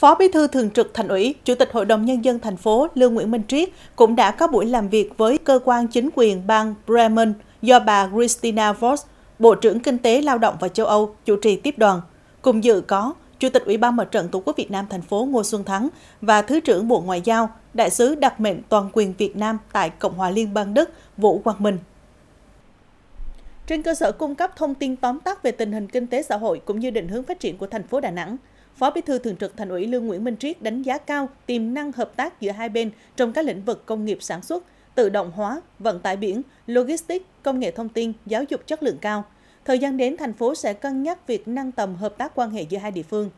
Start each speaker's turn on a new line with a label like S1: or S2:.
S1: Phó Bí thư Thường trực Thành ủy, Chủ tịch Hội đồng Nhân dân thành phố Lương Nguyễn Minh Triết cũng đã có buổi làm việc với cơ quan chính quyền bang Bremen do bà Christina Voss, Bộ trưởng Kinh tế Lao động và Châu Âu, chủ trì tiếp đoàn. Cùng dự có Chủ tịch Ủy ban Mặt trận Tổ quốc Việt Nam thành phố Ngô Xuân Thắng và Thứ trưởng Bộ Ngoại giao, Đại sứ đặc mệnh toàn quyền Việt Nam tại Cộng hòa Liên bang Đức Vũ Quang Minh. Trên cơ sở cung cấp thông tin tóm tắt về tình hình kinh tế xã hội cũng như định hướng phát triển của thành phố Đà Nẵng, Phó Bí thư Thường trực Thành ủy Lương Nguyễn Minh Triết đánh giá cao tiềm năng hợp tác giữa hai bên trong các lĩnh vực công nghiệp sản xuất, tự động hóa, vận tải biển, logistics, công nghệ thông tin, giáo dục chất lượng cao. Thời gian đến, thành phố sẽ cân nhắc việc nâng tầm hợp tác quan hệ giữa hai địa phương.